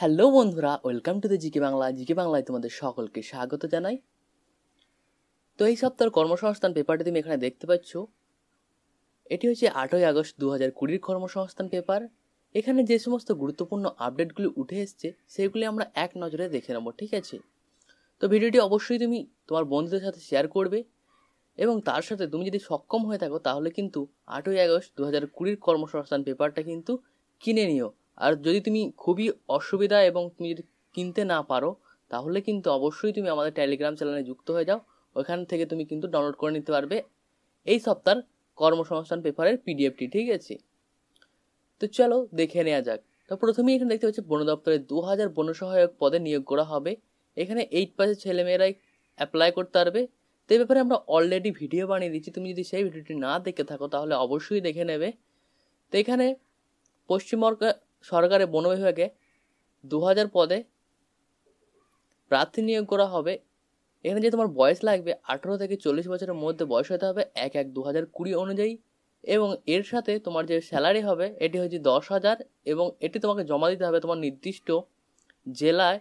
hello বন্ধুরা welcome to the GK Bangla GK বাংলায় তোমাদের সকলকে স্বাগত জানাই তো এই সপ্তাহের কর্মসংস্থান পেপারটি তুমি এখানে দেখতে পাচ্ছ এটি হচ্ছে আটই আগস্ট দু হাজার কুড়ির কর্মসংস্থান পেপার এখানে যে সমস্ত গুরুত্বপূর্ণ আপডেটগুলি উঠে এসছে সেগুলি আমরা এক নজরে দেখে নেব ঠিক আছে তো ভিডিওটি অবশ্যই তুমি তোমার বন্ধুদের সাথে শেয়ার করবে এবং তার সাথে তুমি যদি সক্ষম হয়ে থাকো তাহলে কিন্তু আটই আগস্ট দু হাজার কুড়ির কর্মসংস্থান পেপারটা কিন্তু কিনে নিও আর যদি তুমি খুবই অসুবিধা এবং তুমি যদি কিনতে না পারো তাহলে কিন্তু অবশ্যই তুমি আমাদের টেলিগ্রাম চ্যানেলে যুক্ত হয়ে যাও ওখান থেকে তুমি কিন্তু ডাউনলোড করে নিতে পারবে এই সপ্তাহের কর্মসংস্থান পেপারের পিডিএফটি ঠিক আছে তো চলো দেখে নেওয়া যাক তো প্রথমেই এখানে দেখতে পাচ্ছি বন দপ্তরে দু হাজার বন সহায়ক পদে নিয়োগ করা হবে এখানে এইট পাসের ছেলেমেয়েরাই অ্যাপ্লাই করতে পারবে তো এই ব্যাপারে আমরা অলরেডি ভিডিও বানিয়ে দিচ্ছি তুমি যদি সেই ভিডিওটি না দেখে থাকো তাহলে অবশ্যই দেখে নেবে তো এখানে পশ্চিমবঙ্গ সরকারের বন বিভাগে দু হাজার পদে প্রার্থী নিয়োগ করা হবে এখানে যে তোমার বয়স লাগবে আঠেরো থেকে চল্লিশ বছরের মধ্যে বয়স হতে হবে এক এক দু হাজার কুড়ি অনুযায়ী এবং এর সাথে তোমার যে স্যালারি হবে এটি হচ্ছে দশ হাজার এবং এটি তোমাকে জমা দিতে হবে তোমার নির্দিষ্ট জেলায়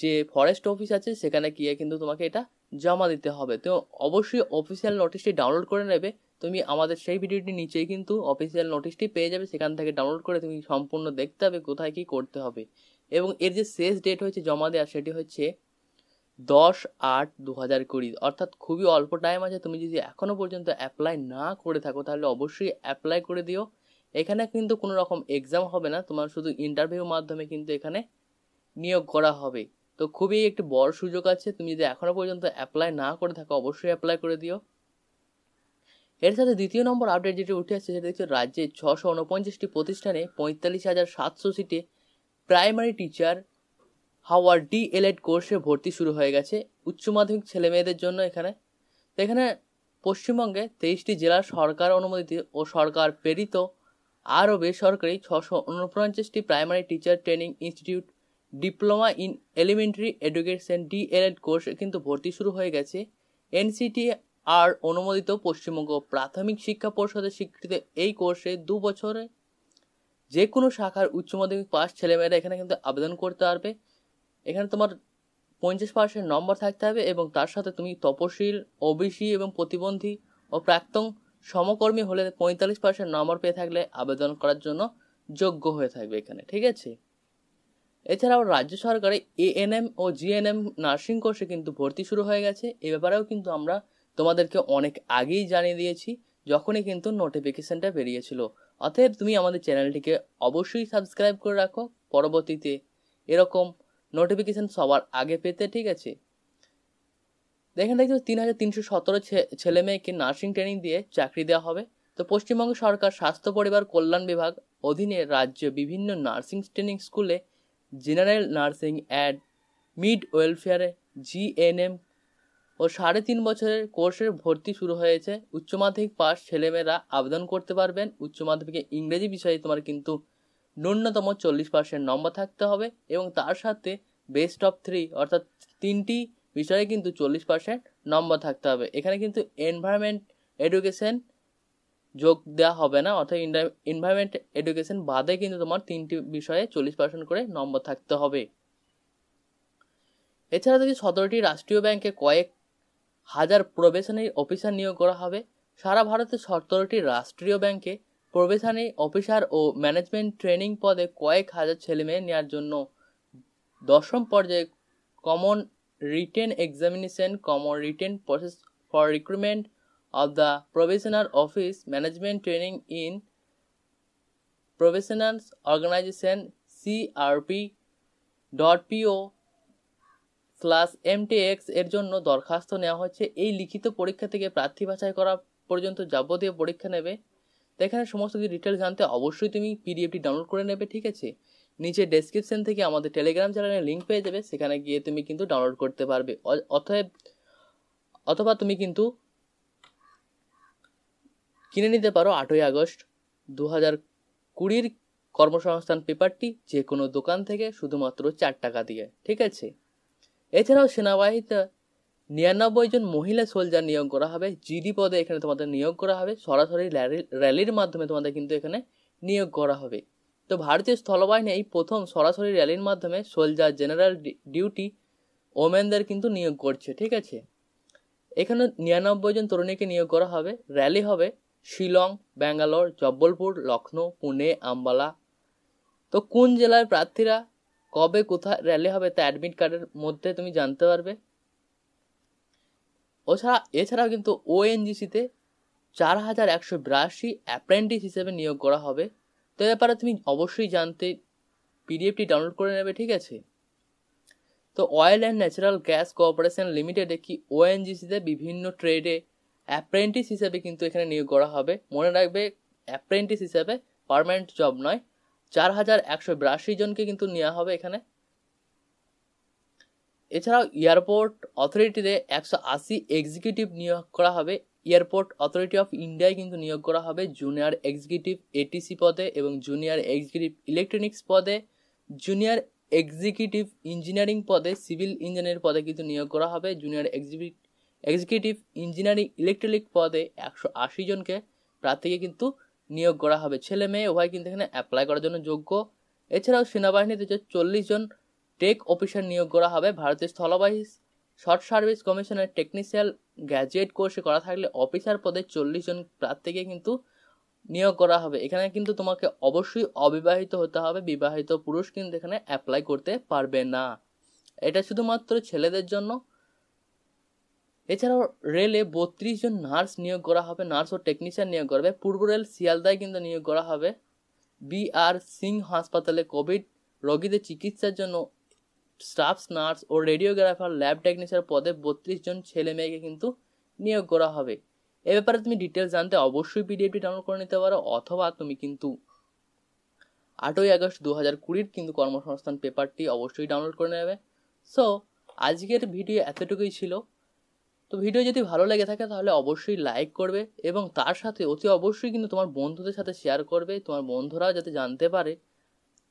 যে ফরেস্ট অফিস আছে সেখানে গিয়ে কিন্তু তোমাকে এটা জমা দিতে হবে তো অবশ্যই অফিসিয়াল নোটিশটি ডাউনলোড করে নেবে তুমি আমাদের সেই ভিডিওটি নিচেই কিন্তু অফিসিয়াল নোটিশটি পেয়ে যাবে সেখান থেকে ডাউনলোড করে তুমি সম্পূর্ণ দেখতে হবে কোথায় কী করতে হবে এবং এর যে শেষ ডেট হয়েছে জমা দেওয়া সেটি হচ্ছে দশ আট দু হাজার কুড়ি অর্থাৎ খুবই অল্প টাইম আছে তুমি যদি এখনও পর্যন্ত অ্যাপ্লাই না করে থাকো তাহলে অবশ্যই অ্যাপ্লাই করে দিও এখানে কিন্তু কোনো রকম এক্সাম হবে না তোমার শুধু ইন্টারভিউ মাধ্যমে কিন্তু এখানে নিয়োগ করা হবে তো খুবই একটি বড় সুযোগ আছে তুমি যদি এখনও পর্যন্ত অ্যাপ্লাই না করে থাকো অবশ্যই অ্যাপ্লাই করে দিও এর সাথে দ্বিতীয় নম্বর আপডেট যেটি উঠে আসছে সেটা হচ্ছে রাজ্যে ছশো উনপঞ্চাশটি প্রতিষ্ঠানে পঁয়তাল্লিশ হাজার সাতশো সিটে প্রাইমারি টিচার হাওয়ার ডিএলএড কোর্সে ভর্তি শুরু হয়ে গেছে উচ্চ মাধ্যমিক মেয়েদের জন্য এখানে তো এখানে পশ্চিমবঙ্গে তেইশটি জেলার সরকার অনুমোদিত ও সরকার প্রেরিত আরও বেসরকারি ছশো উনপঞ্চাশটি primary teacher training institute diploma in elementary education D El Ed course কিন্তু ভর্তি শুরু হয়ে গেছে এনসিটি আর অনুমোদিত পশ্চিমবঙ্গ প্রাথমিক শিক্ষা পর্ষদের স্বীকৃত এই কোর্সে দু বছরে যে কোনো শাখার উচ্চ মাধ্যমিক পাস ছেলেমেয়েরা এখানে কিন্তু আবেদন করতে পারবে এখানে তোমার পঞ্চাশ পার্সেন্ট নম্বর থাকতে হবে এবং তার সাথে তুমি তপশিল ওবিসি এবং প্রতিবন্ধী ও প্রাক্তন সমকর্মী হলে পঁয়তাল্লিশ পার্সেন্ট নম্বর পেয়ে থাকলে আবেদন করার জন্য যোগ্য হয়ে থাকবে এখানে ঠিক আছে এছাড়াও রাজ্য সরকারে এএনএম ও জিএনএম নার্সিং কোর্সে কিন্তু ভর্তি শুরু হয়ে গেছে এ ব্যাপারেও কিন্তু আমরা তোমাদেরকে অনেক আগেই জানিয়ে দিয়েছি যখনই কিন্তু নোটিফিকেশানটা বেরিয়েছিল অতএব তুমি আমাদের চ্যানেলটিকে অবশ্যই সাবস্ক্রাইব করে রাখো পরবর্তীতে এরকম নোটিফিকেশান সবার আগে পেতে ঠিক আছে দেখেন দেখছো তিন হাজার তিনশো সতেরো ছেলে মেয়েকে নার্সিং ট্রেনিং দিয়ে চাকরি দেওয়া হবে তো পশ্চিমবঙ্গ সরকার স্বাস্থ্য পরিবার কল্যাণ বিভাগ অধীনে রাজ্য বিভিন্ন নার্সিং ট্রেনিং স্কুলে জেনারেল নার্সিং অ্যান্ড মিড ওয়েলফেয়ারে জিএনএম ও সাড়ে তিন বছরের কোর্সের ভর্তি শুরু হয়েছে উচ্চ মাধ্যমিক পাস ছেলেমেয়েরা আবেদন করতে পারবেন উচ্চ মাধ্যমিকে ইংরেজি বিষয়ে তোমার কিন্তু ন্যূনতম চল্লিশ পার্সেন্ট নম্বর থাকতে হবে এবং তার সাথে বেস্ট অফ থ্রি অর্থাৎ তিনটি বিষয়ে কিন্তু চল্লিশ পার্সেন্ট নম্বর থাকতে হবে এখানে কিন্তু এনভায়রনমেন্ট এডুকেশন যোগ দেওয়া হবে না অর্থাৎ এনভায়রনমেন্ট এডুকেশন বাদে কিন্তু তোমার তিনটি বিষয়ে চল্লিশ পার্সেন্ট করে নম্বর থাকতে হবে এছাড়া যদি সতেরোটি রাষ্ট্রীয় ব্যাংকে কয়েক হাজার প্রবেশনারি অফিসার নিয়োগ করা হবে সারা ভারতে সতেরোটি রাষ্ট্রীয় ব্যাংকে প্রবেশনারি অফিসার ও ম্যানেজমেন্ট ট্রেনিং পদে কয়েক হাজার ছেলেমেয়ে নেওয়ার জন্য দশম পর্যায়ে common written examination common written process for recruitment of the Provisional Office Management Training in Provisional Organization crp.po slash M T X এর জন্য দরখাস্ত নেওয়া হচ্ছে এই লিখিত পরীক্ষা থেকে প্রার্থী বাছাই করা পর্যন্ত যাবতীয় পরীক্ষা নেবে এখানে সমস্ত কিছু ডিটেল জানতে অবশ্যই তুমি পিডিএফটি ডাউনলোড করে নেবে ঠিক আছে নিচে ডেসক্রিপশন থেকে আমাদের টেলিগ্রাম চ্যানেলের লিঙ্ক পেয়ে যাবে সেখানে গিয়ে তুমি কিন্তু ডাউনলোড করতে পারবে অথবা তুমি কিন্তু কিনে নিতে পারো আটই আগস্ট দু হাজার কুড়ির কর্মসংস্থান পেপারটি যে কোনো দোকান থেকে শুধুমাত্র চার টাকা দিয়ে ঠিক আছে এছাড়াও সেনাবাহিনীতে নিরানব্বই জন মহিলা সোলজার নিয়োগ করা হবে জিডি পদে এখানে তোমাদের নিয়োগ করা হবে সরাসরি র্যালির মাধ্যমে তোমাদের কিন্তু এখানে নিয়োগ করা হবে তো ভারতীয় স্থলবাহিনী এই প্রথম সরাসরি র্যালির মাধ্যমে সোলজার জেনারেল ডিউটি ওমেনদের কিন্তু নিয়োগ করছে ঠিক আছে এখানে নিরানব্বই জন তরুণীকে নিয়োগ করা হবে র্যালি হবে শিলং ব্যাঙ্গালোর জব্বলপুর লখনৌ পুনে আম্বালা তো কোন জেলার প্রার্থীরা কবে কোথায় র্যালি হবে তা অ্যাডমিট কার্ডের মধ্যে তুমি জানতে পারবে ওছাড়া এছাড়াও কিন্তু ওএনজিসিতে চার হাজার একশো বিরাশি অ্যাপ্রেন্টিস হিসেবে নিয়োগ করা হবে তো ব্যাপারে তুমি অবশ্যই জানতে পিডিএফটি ডাউনলোড করে নেবে ঠিক আছে তো oil and natural gas cooperation লিমিটেডে কি ওএনজিসিতে বিভিন্ন ট্রেডে অ্যাপ্রেন্টিস হিসেবে কিন্তু এখানে নিয়োগ করা হবে মনে রাখবে অ্যাপ্রেন্টিস হিসেবে পারমানেন্ট জব নয় চার হাজার একশো বিরাশি জনকে কিন্তু নেওয়া হবে এখানে এছাড়াও এয়ারপোর্ট অথরিটিতে একশো আশি এক্সিকিউটিভ নিয়োগ করা হবে এয়ারপোর্ট অথরিটি অফ ইন্ডিয়ায় কিন্তু নিয়োগ করা হবে জুনিয়র এক্সিকিউটিভ এটিসি পদে এবং জুনিয়র এক্সিকিউটিভ ইলেকট্রনিক্স পদে জুনিয়র এক্সিকিউটিভ ইঞ্জিনিয়ারিং পদে সিভিল ইঞ্জিনিয়ারিং পদে কিন্তু নিয়োগ করা হবে junior executive executive engineering electric পদে একশো আশি জনকে প্রার্থীকে কিন্তু নিয়োগ করা হবে ছেলে মেয়ে উভয় কিন্তু এখানে অ্যাপ্লাই করার জন্য যোগ্য এছাড়াও সেনাবাহিনীতে যে চল্লিশ জন টেক অফিসার নিয়োগ করা হবে ভারতীয় স্থলবাহী শর্ট সার্ভিস কমিশনের টেকনিশিয়াল গ্র্যাজুয়েট কোর্সে করা থাকলে অফিসার পদে চল্লিশ জন প্রার্থীকে কিন্তু নিয়োগ করা হবে এখানে কিন্তু তোমাকে অবশ্যই অবিবাহিত হতে হবে বিবাহিত পুরুষ কিন্তু এখানে অ্যাপ্লাই করতে পারবে না এটা শুধুমাত্র ছেলেদের জন্য এছাড়াও রেলে বত্রিশ জন নার্স নিয়োগ করা হবে নার্স ও টেকনিশিয়ান নিয়োগ করবে পূর্ব রেল শিয়ালদায় কিন্তু নিয়োগ করা হবে বি আর সিং হাসপাতালে কোভিড রোগীদের চিকিৎসার জন্য স্টাফ নার্স ও রেডিওগ্রাফার ল্যাব টেকনিশিয়ান পদে বত্রিশ জন ছেলে মেয়েকে কিন্তু নিয়োগ করা হবে এ ব্যাপারে তুমি ডিটেলস জানতে অবশ্যই পিডিএফটি ডাউনলোড করে নিতে পারো অথবা তুমি কিন্তু আটই আগস্ট দু হাজার কুড়ির কিন্তু কর্মসংস্থান পেপারটি অবশ্যই ডাউনলোড করে নেবে সো আজকের ভিডিও এতটুকুই ছিল তো ভিডিও যদি ভালো লেগে থাকে তাহলে অবশ্যই লাইক করবে এবং তার সাথে অতি অবশ্যই কিন্তু তোমার বন্ধুদের সাথে শেয়ার করবে তোমার বন্ধুরাও যাতে জানতে পারে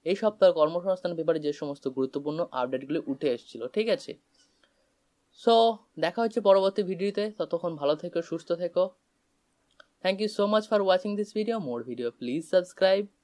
এই সপ্তাহের কর্মসংস্থান পেপারে যে সমস্ত গুরুত্বপূর্ণ আপডেটগুলি উঠে এসেছিল ঠিক আছে সো দেখা হচ্ছে পরবর্তী ভিডিওতে ততক্ষণ ভালো থেকো সুস্থ থেকো thank you so much for watching this video more video please subscribe